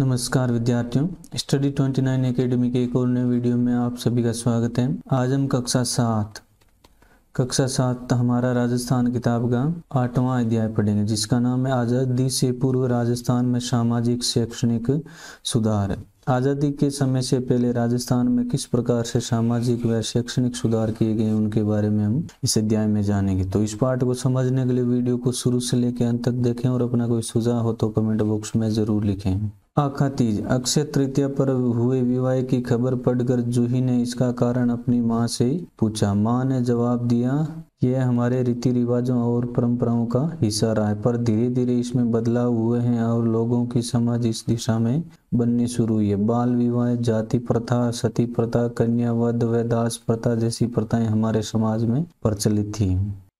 नमस्कार विद्यार्थियों study 29 academy के एक और नए वीडियो में आप सभी का स्वागत है आज हम कक्षा सात कक्षा सात हमारा राजस्थान किताब का आठवां अध्याय पढ़ेंगे जिसका नाम है आज़ादी से पूर्व राजस्थान में सामाजिक शैक्षणिक सुधार आज़ादी के समय से पहले राजस्थान में किस प्रकार से सामाजिक व शैक्षणिक सुधार किए गए उनके बारे में हम इस अध्याय में जानेंगे तो इस पार्ट को समझने के लिए वीडियो को शुरू से लेकर अंत तक देखें और अपना कोई सुझाव हो तो कमेंट बॉक्स में ज़रूर लिखें आखातीज अक्षय तृतीया पर हुए विवाह की खबर पढ़कर जूही ने इसका कारण अपनी माँ से पूछा माँ ने जवाब दिया यह हमारे रीति रिवाजों और परंपराओं का हिस्सा रहा है पर धीरे धीरे इसमें बदलाव हुए हैं और लोगों की समाज इस दिशा में बननी शुरू हुई है बाल विवाह जाति प्रथा सती प्रथा कन्या वध व दास प्रथा जैसी प्रथाएं हमारे समाज में प्रचलित थी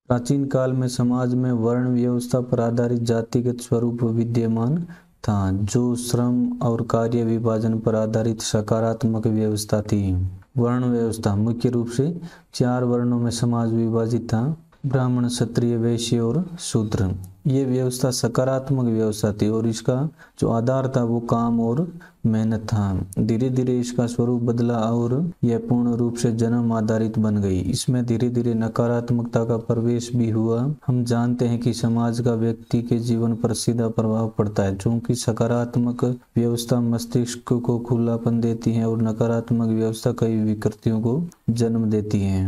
प्राचीन काल में समाज में वर्ण व्यवस्था पर आधारित जातिगत स्वरूप विद्यमान व्यवस्था जो श्रम और कार्य विभाजन पर आधारित सकारात्मक व्यवस्था थी वर्ण व्यवस्था मुख्य रूप से चार वर्णों में समाज विभाजित था ब्राह्मण क्षत्रिय वैश्य और शूद्र ये व्यवस्था सकारात्मक व्यवस्था थी और इसका जो आधार था वो काम और मेहनत था धीरे धीरे इसका स्वरूप बदला और यह पूर्ण रूप से जन्म आधारित बन गई इसमें धीरे धीरे नकारात्मकता का प्रवेश भी हुआ हम जानते हैं कि समाज का व्यक्ति के जीवन पर सीधा प्रभाव पड़ता है क्योंकि सकारात्मक व्यवस्था मस्तिष्क को खुलापन देती है और नकारात्मक व्यवस्था कई विकृतियों को जन्म देती है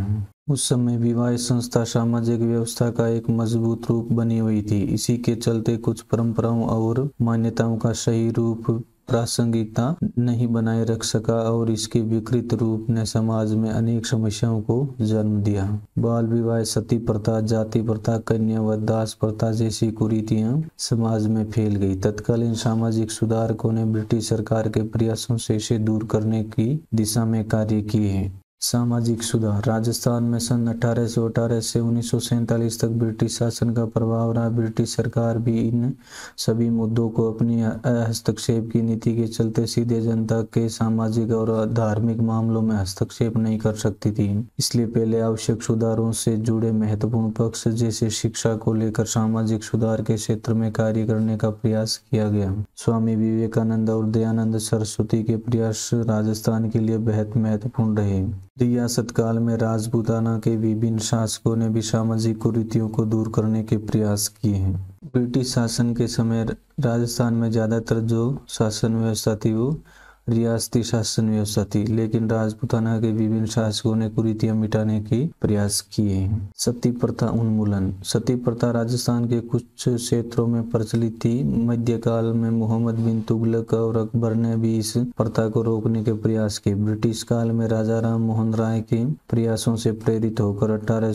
उस समय विवाह संस्था सामाजिक व्यवस्था का एक मजबूत रूप बनी हुई थी इसी के चलते कुछ परंपराओं और मान्यताओं का सही रूप प्रासंगिकता नहीं बनाए रख सका और इसके विकृत रूप ने समाज में अनेक समस्याओं को जन्म दिया बाल विवाह सती प्रथा जाति प्रथा कन्या व दास प्रथा जैसी कुरीतियां समाज में फैल गई तत्कालीन सामाजिक सुधारकों ने ब्रिटिश सरकार के प्रयासों से इसे दूर करने की दिशा में कार्य किए हैं सामाजिक सुधार राजस्थान में सन अठारह से उन्नीस तक ब्रिटिश शासन का प्रभाव रहा ब्रिटिश सरकार भी इन सभी मुद्दों को अपनी हस्तक्षेप की नीति के चलते सीधे जनता के सामाजिक और धार्मिक मामलों में हस्तक्षेप नहीं कर सकती थी इसलिए पहले आवश्यक सुधारों से जुड़े महत्वपूर्ण पक्ष जैसे शिक्षा को लेकर सामाजिक सुधार के क्षेत्र में कार्य करने का प्रयास किया गया स्वामी विवेकानंद और दयानंद सरस्वती के प्रयास राजस्थान के लिए बेहद महत्वपूर्ण रहे रियासत काल में राजपूताना के विभिन्न शासकों ने भी सामाजिक कुरीतियों को दूर करने के प्रयास किए हैं ब्रिटिश शासन के समय राजस्थान में ज़्यादातर जो शासन व्यवस्था थी वो रियासती शासन व्यवस्था थी लेकिन राजपूताना के विभिन्न शासकों ने कुरीतियां मिटाने के प्रयास किए सती प्रथा उन्मूलन सती प्रथा राजस्थान के कुछ क्षेत्रों में प्रचलित थी मध्यकाल में मोहम्मद बिन तुगलक और अकबर ने भी इस प्रथा को रोकने के प्रयास किए ब्रिटिश काल में राजा राम मोहन राय के प्रयासों से प्रेरित होकर अठारह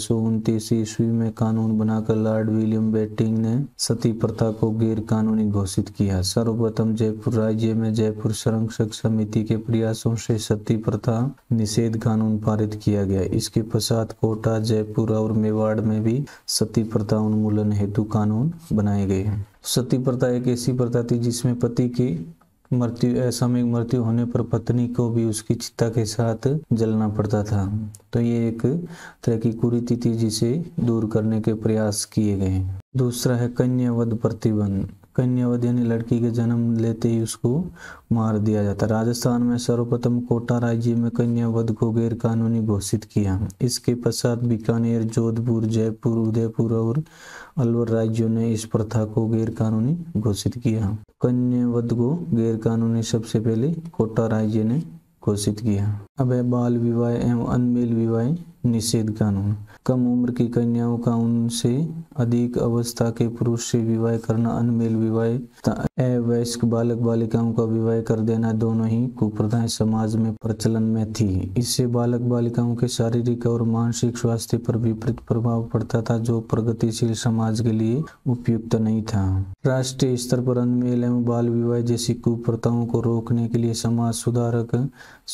ईस्वी में कानून बनाकर लॉर्ड विलियम बेटिंग ने सती प्रथा को गैर कानूनी घोषित किया सर्वप्रथम जयपुर राज्य में जयपुर संरक्षक समिति के प्रयासों से सती प्रथा निषेध कानून पारित किया गया इसके पश्चात कोटा जयपुर और मेवाड़ में भी सती प्रथा उन्मूलन हेतु कानून बनाए गए हैं सती प्रथा एक ऐसी प्रथा थी जिसमें पति की मृत्यु असामयिक मृत्यु होने पर पत्नी को भी उसकी चिता के साथ जलना पड़ता था तो ये एक तरह की कुरीति थी जिसे दूर करने के प्रयास किए गए दूसरा है कन्या वध प्रतिबंध कन्यावधि यानी लड़की के जन्म लेते ही उसको मार दिया जाता राजस्थान में सर्वप्रथम कोटा राज्य में कन्यावध को गैर कानूनी घोषित किया इसके पश्चात बीकानेर जोधपुर जयपुर उदयपुर और अलवर राज्यों ने इस प्रथा को गैर कानूनी घोषित किया कन्यावध को गैर कानूनी सबसे पहले कोटा राज्य ने घोषित किया अब है बाल विवाह एवं अनमेल विवाह निषेध कानून कम उम्र की कन्याओं का उनसे अधिक अवस्था के पुरुष से विवाह करना अनमेल विवाह अवयस्क बालक बालिकाओं का विवाह कर देना दोनों ही कुप्रथाएं समाज में प्रचलन में थी इससे बालक बालिकाओं के शारीरिक और मानसिक स्वास्थ्य पर विपरीत प्रभाव पड़ता था जो प्रगतिशील समाज के लिए उपयुक्त नहीं था राष्ट्रीय स्तर पर अनमेल एवं बाल विवाह जैसी कुप्रथाओं को रोकने के लिए समाज सुधारक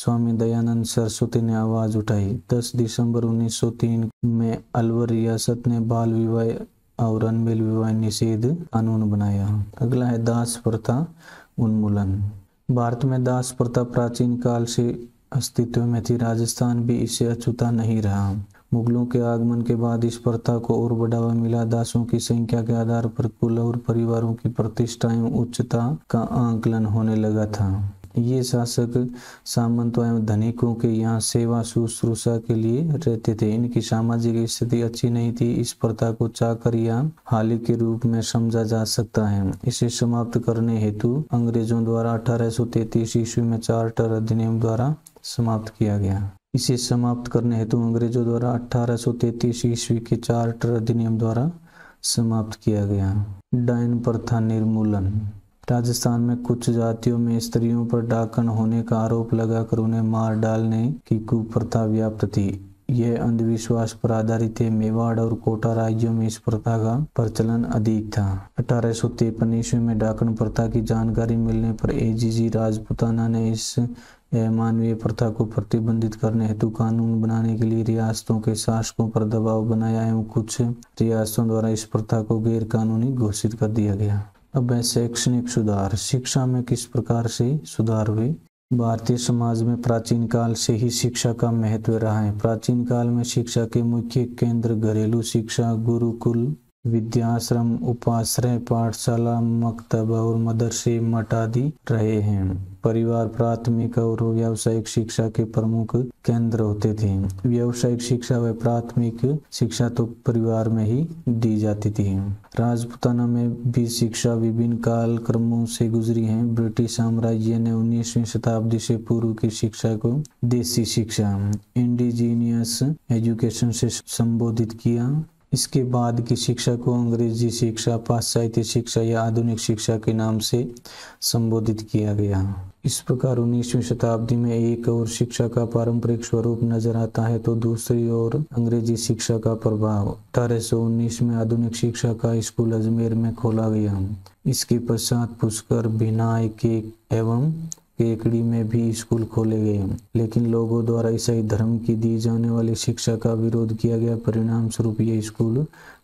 स्वामी दयानंद आनंद सरस्वती ने आवाज उठाई 10 दिसंबर 1903 में अलवर रियासत ने बाल विवाह और अनबिल विवाह निषेध कानून बनाया अगला है दास प्रथा उन्मूलन भारत में दास प्रथा प्राचीन काल से अस्तित्व में थी राजस्थान भी इसे अछूता नहीं रहा मुगलों के आगमन के बाद इस प्रथा को और बढ़ावा मिला दासों की संख्या के आधार पर कुल और परिवारों की प्रतिष्ठाएं उच्चता का आंकलन होने लगा था ये शासक सामंत एवं धनिकों के यहाँ सेवा शुश्रूषा के लिए रहते थे इनकी सामाजिक स्थिति अच्छी नहीं थी इस प्रथा को चाकर या हाली के रूप में समझा जा सकता है इसे समाप्त करने हेतु अंग्रेजों द्वारा अठारह सौ तैतीस ईस्वी में चार्टर अधिनियम द्वारा समाप्त किया गया इसे समाप्त करने हेतु अंग्रेजों द्वारा अठारह सौ तैतीस ईस्वी के चार्टर अधिनियम द्वारा समाप्त किया गया डायन प्रथा निर्मूलन राजस्थान में कुछ जातियों में स्त्रियों पर डाकन होने का आरोप लगाकर उन्हें मार डालने की कुप्रथा व्याप्त थी यह अंधविश्वास पर आधारित है मेवाड़ और कोटा राज्यों में इस प्रथा का प्रचलन अधिक था अठारह सौ तिरपन ईस्वी में डाकन प्रथा की जानकारी मिलने पर एजीजी राजपुताना ने इस मानवीय प्रथा को प्रतिबंधित करने हेतु कानून बनाने के लिए रियासतों के शासकों पर दबाव बनाया एवं कुछ रियासतों द्वारा इस प्रथा को गैर कानूनी घोषित कर दिया गया अब है शैक्षणिक सुधार शिक्षा में किस प्रकार से सुधार हुए भारतीय समाज में प्राचीन काल से ही शिक्षा का महत्व रहा है प्राचीन काल में शिक्षा के मुख्य केंद्र घरेलू शिक्षा गुरुकुल विद्याश्रम उपाश्रय पाठशाला मकतब और मदरसे आदि रहे हैं परिवार प्राथमिक और व्यावसायिक शिक्षा के प्रमुख केंद्र होते थे व्यावसायिक शिक्षा व प्राथमिक शिक्षा तो परिवार में ही दी जाती थी राजपुताना में भी शिक्षा विभिन्न काल क्रमों से गुजरी है ब्रिटिश साम्राज्य ने उन्नीसवी शताब्दी से पूर्व की शिक्षा को देसी शिक्षा इंडिजीनियस एजुकेशन से संबोधित किया इसके बाद की शिक्षा को अंग्रेजी शिक्षा पाश्चात्य शिक्षा या आधुनिक शिक्षा के नाम से संबोधित किया गया इस प्रकार उन्नीसवी शताब्दी में एक और शिक्षा का पारंपरिक स्वरूप नजर आता है तो दूसरी ओर अंग्रेजी शिक्षा का प्रभाव अठारह में आधुनिक शिक्षा का स्कूल अजमेर में खोला गया इसके पश्चात पुष्कर भिनाय के एवं केकड़ी में भी स्कूल खोले गए लेकिन लोगों द्वारा ईसाई धर्म की दी जाने वाली शिक्षा का विरोध किया गया परिणाम स्वरूप ये स्कूल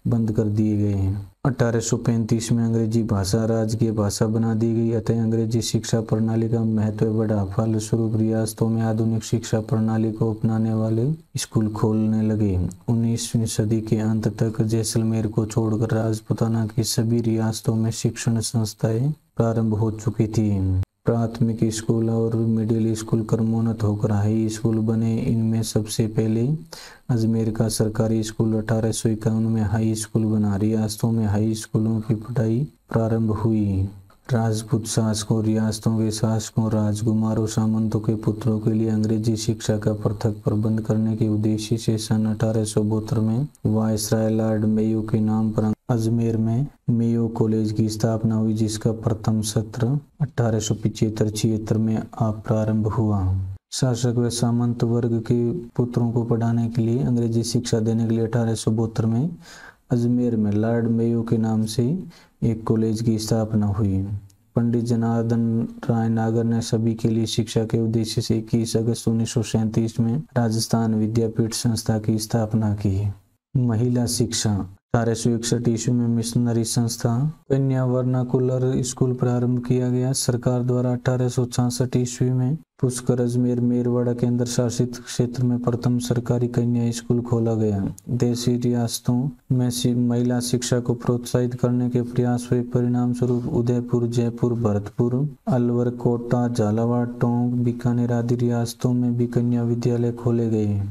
बंद कर दिए गए हैं 1835 में अंग्रेजी भाषा राजकीय भाषा बना दी गई अतः अंग्रेजी शिक्षा प्रणाली का महत्व बढ़ा फलस्वरूप रियासतों में आधुनिक शिक्षा प्रणाली को अपनाने वाले स्कूल खोलने लगे 19वीं सदी के अंत तक जैसलमेर को छोड़कर राजपुताना की सभी रियासतों में शिक्षण संस्थाएं प्रारंभ हो चुकी थी प्राथमिक स्कूल और मिडिल स्कूल क्रमोन्नत होकर हाई स्कूल बने इनमें सबसे पहले अजमेर का सरकारी स्कूल अठारह सौ इक्यावन में हाई स्कूल बना रियासतों में हाई स्कूलों की पढ़ाई प्रारंभ हुई राजपूत शासकों रियासतों के शासकों राजकुमारों सामंतों के पुत्रों के लिए अंग्रेजी शिक्षा का पृथक प्रबंध करने के उद्देश्य से सन अठारह में वायसराय लॉर्ड मेयो के नाम पर अजमेर में मेयो कॉलेज की स्थापना हुई जिसका प्रथम सत्र अठारह सौ पिछहत्तर छिहत्तर में प्रारंभ हुआ शासक व सामंत वर्ग के पुत्रों को पढ़ाने के लिए अंग्रेजी शिक्षा देने के लिए अठारह में अजमेर में लॉर्ड मेयो के नाम से एक कॉलेज की स्थापना हुई पंडित जनार्दन राय नागर ने सभी के लिए शिक्षा के उद्देश्य से इक्कीस अगस्त उन्नीस में राजस्थान विद्यापीठ संस्था की स्थापना की महिला शिक्षा अठारह सौ इकसठ ईस्वी में मिशनरी संस्था कन्या वर्णाकुलर स्कूल प्रारंभ किया गया सरकार द्वारा अठारह सौ छियासठ ईस्वी में पुष्कर अजमेर मेरवाड़ा केंद्र शासित क्षेत्र में प्रथम सरकारी कन्या स्कूल खोला गया देशी रियासतों में महिला शिक्षा को प्रोत्साहित करने के प्रयास हुए परिणाम स्वरूप उदयपुर जयपुर भरतपुर अलवर कोटा झालावाड़ टोंक बीकानेर आदि रियासतों में भी कन्या विद्यालय खोले गए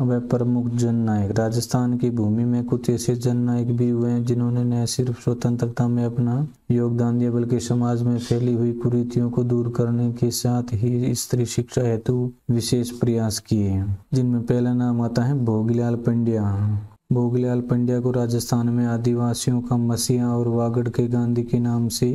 वह प्रमुख जननायक राजस्थान की भूमि में कुछ ऐसे जननायक भी हुए हैं जिन्होंने न सिर्फ स्वतंत्रता में अपना योगदान दिया बल्कि समाज में फैली हुई कुरीतियों को दूर करने के साथ ही स्त्री शिक्षा हेतु विशेष प्रयास किए जिनमें पहला नाम आता है भोगीलाल पंड्या भोगीलाल पंड्या को राजस्थान में आदिवासियों का मसीहा और वागड़ के गांधी के नाम से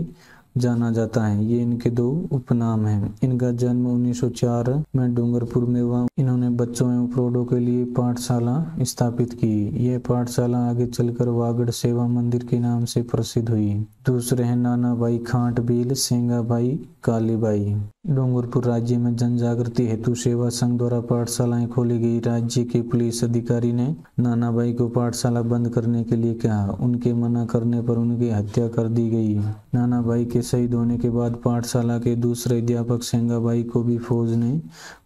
जाना जाता है ये इनके दो उपनाम हैं इनका जन्म 1904 में डूंगरपुर में हुआ इन्होंने बच्चों एवं प्रौढ़ों के लिए पाठशाला स्थापित की यह पाठशाला आगे चलकर वागड़ सेवा मंदिर के नाम से प्रसिद्ध हुई दूसरे हैं नाना भाई खांट बील सेंगा भाई कालीबाई डोंगरपुर राज्य में जन जागृति हेतु सेवा संघ द्वारा पाठशालाएं खोली गई राज्य के पुलिस अधिकारी ने नानाबाई को पाठशाला बंद करने के लिए कहा उनके मना करने पर उनकी हत्या कर दी गई नानाबाई के शहीद होने के बाद पाठशाला के दूसरे अध्यापक सेंगाबाई को भी फौज ने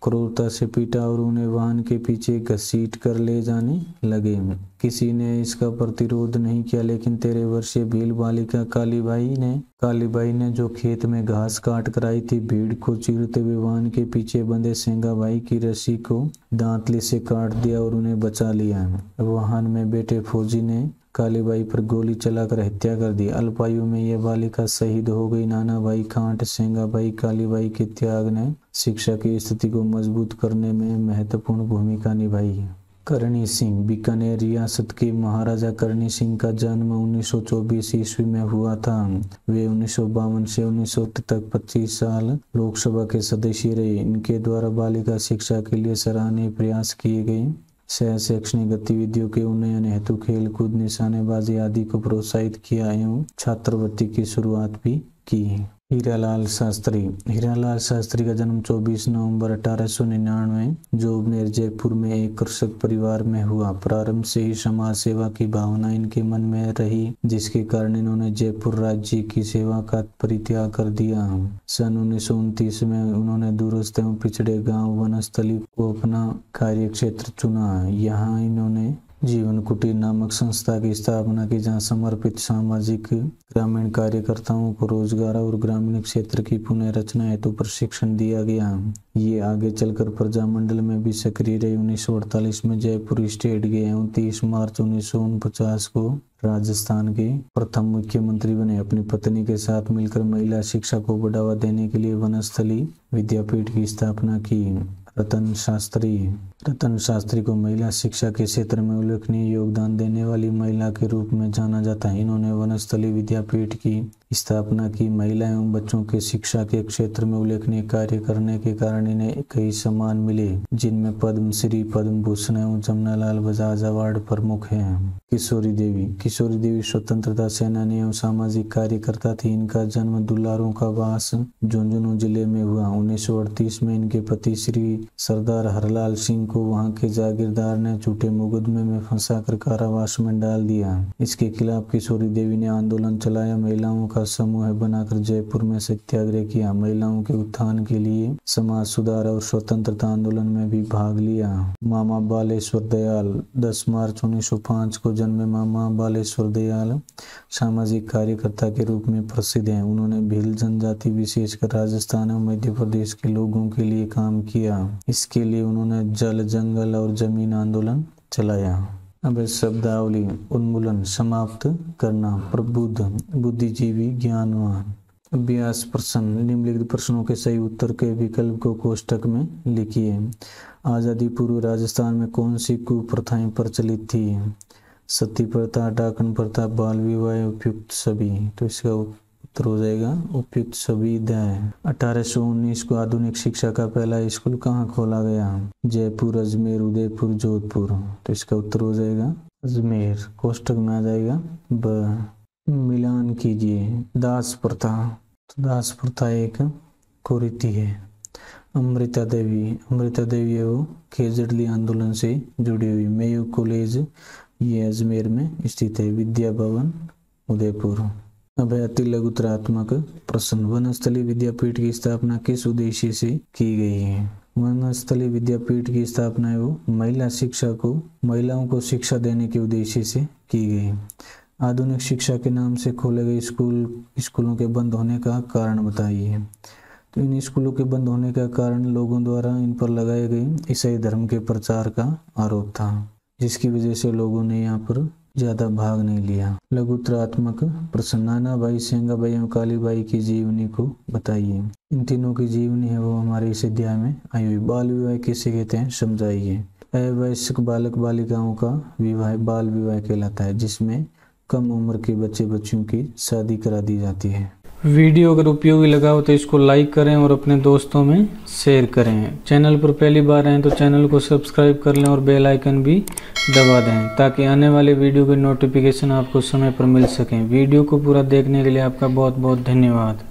क्रूरता से पीटा और उन्हें वाहन के पीछे घसीट कर ले जाने लगे किसी ने इसका प्रतिरोध नहीं किया लेकिन तेरह वर्षीय भील बालिका कालीबाई ने कालीबाई ने जो खेत में घास काट कराई थी भीड़ को चीरते हुए वाहन के पीछे बंधे सेंगा भाई की रस्सी को दांतली से काट दिया और उन्हें बचा लिया वाहन में बैठे फौजी ने कालीबाई पर गोली चलाकर हत्या कर दी अल्पायु में यह बालिका शहीद हो गई नाना भाई खांट सेंगा भाई कालीबाई के त्याग ने शिक्षा की स्थिति को मजबूत करने में महत्वपूर्ण भूमिका निभाई है करणी सिंह बीकानेर रियासत के महाराजा करणी सिंह का जन्म 1924 ईस्वी में हुआ था वे उन्नीस से उन्नीस तक 25 साल लोकसभा के सदस्य रहे इनके द्वारा बालिका शिक्षा के लिए सराहनीय प्रयास किए गए सह शैक्षणिक गतिविधियों के उन्नयन हेतु खेल कूद निशानेबाजी आदि को प्रोत्साहित किया एवं छात्रवृत्ति की शुरुआत भी की हीरालाल शास्त्री हीरालाल शास्त्री का जन्म 24 नवंबर अठारह जो नेर जयपुर में एक कृषक परिवार में हुआ प्रारंभ से ही समाज सेवा की भावना इनके मन में रही जिसके कारण इन्होंने जयपुर राज्य की सेवा का परित्याग कर दिया सन उन्नीस में उन्होंने दूरस्थ एवं पिछड़े गांव वनस्थली को अपना कार्य क्षेत्र चुना यहाँ इन्होंने जीवन कुटीर नामक संस्था की स्थापना की जहां समर्पित सामाजिक ग्रामीण कार्यकर्ताओं को रोजगार और ग्रामीण क्षेत्र की पुनः रचना हेतु प्रशिक्षण दिया गया ये आगे चलकर प्रजा मंडल में भी सक्रिय रहे उन्नीस में जयपुर स्टेट गए उनतीस मार्च उन्नीस को राजस्थान के प्रथम मुख्यमंत्री बने अपनी पत्नी के साथ मिलकर महिला शिक्षा को बढ़ावा देने के लिए वनस्थली विद्यापीठ की स्थापना की रतन शास्त्री रतन शास्त्री को महिला शिक्षा के क्षेत्र में उल्लेखनीय योगदान देने वाली महिला के रूप में जाना जाता है इन्होंने वनस्थली विद्यापीठ की स्थापना की महिला एवं बच्चों के शिक्षा के क्षेत्र में उल्लेखनीय कार्य करने के कारण इन्हें कई सम्मान मिले जिनमें पद्म श्री पद्म भूषण एवं जमुना बजाज अवार्ड प्रमुख हैं किशोरी देवी किशोरी देवी स्वतंत्रता सेनानी एवं सामाजिक कार्यकर्ता थी इनका जन्म दुल्लारों का वास झुंझुनू जिले में हुआ उन्नीस में इनके पति श्री सरदार हरलाल सिंह को वहाँ के जागीरदार ने झूठे मुकदमे में फंसा कर कारावास में डाल दिया इसके खिलाफ किशोरी देवी ने आंदोलन चलाया महिलाओं का समूह बनाकर जयपुर में सत्याग्रह किया महिलाओं के उत्थान के लिए समाज सुधार और स्वतंत्रता आंदोलन में भी भाग लिया मामा बालेश्वर दयाल 10 मार्च 1905 को जन्मे मामा बालेश्वर दयाल सामाजिक कार्यकर्ता के रूप में प्रसिद्ध हैं उन्होंने भील जनजाति विशेषकर राजस्थान और मध्य प्रदेश के लोगों के लिए काम किया इसके लिए उन्होंने जल जल जंगल और जमीन आंदोलन चलाया अब इस शब्दावली उन्मूलन समाप्त करना प्रबुद्ध बुद्धिजीवी ज्ञानवान अभ्यास प्रश्न निम्नलिखित प्रश्नों के सही उत्तर के विकल्प को कोष्टक में लिखिए आज़ादी पूर्व राजस्थान में कौन सी कुप्रथाएं प्रचलित थी सती प्रथा डाकन प्रथा बाल विवाह उपयुक्त सभी तो इसका उत्तर हो जाएगा उपयुक्त सुविधा है अठारह को आधुनिक शिक्षा का पहला स्कूल कहाँ खोला गया जयपुर अजमेर उदयपुर जोधपुर तो इसका उत्तर हो जाएगा अजमेर कोष्टक में आ जाएगा ब मिलान कीजिए दास प्रथा तो दास प्रथा एक कुरीति है अमृता देवी अमृता देवी है वो खेजड़ली आंदोलन से जुड़ी हुई मेयू कॉलेज ये अजमेर में स्थित है विद्या भवन उदयपुर अभय अति लघुतरात्मक प्रश्न वनस्थली विद्यापीठ की स्थापना किस उद्देश्य से की गई है वनस्थली विद्यापीठ की स्थापना है वो महिला शिक्षा को महिलाओं को शिक्षा देने के उद्देश्य से की गई आधुनिक शिक्षा के नाम से खोले गए स्कूल स्कूलों के बंद होने का कारण बताइए तो इन स्कूलों के बंद होने का कारण लोगों द्वारा इन पर लगाए गए ईसाई धर्म के प्रचार का आरोप था जिसकी वजह से लोगों ने यहाँ पर ज्यादा भाग नहीं लिया लघुत्रात्मक प्रश्न नाना भाई सेंगाबाई एवं कालीबाई की जीवनी को बताइए इन तीनों की जीवनी है वो हमारे इस अध्याय में आई हुई बाल विवाह किसे कहते हैं समझाइए अवयस्क बालक बालिकाओं का विवाह बाल विवाह कहलाता है जिसमें कम उम्र के बच्चे बच्चों की शादी करा दी जाती है वीडियो अगर उपयोगी लगा हो तो इसको लाइक करें और अपने दोस्तों में शेयर करें चैनल पर पहली बार आए तो चैनल को सब्सक्राइब कर लें और बेल आइकन भी दबा दें ताकि आने वाले वीडियो के नोटिफिकेशन आपको समय पर मिल सकें वीडियो को पूरा देखने के लिए आपका बहुत बहुत धन्यवाद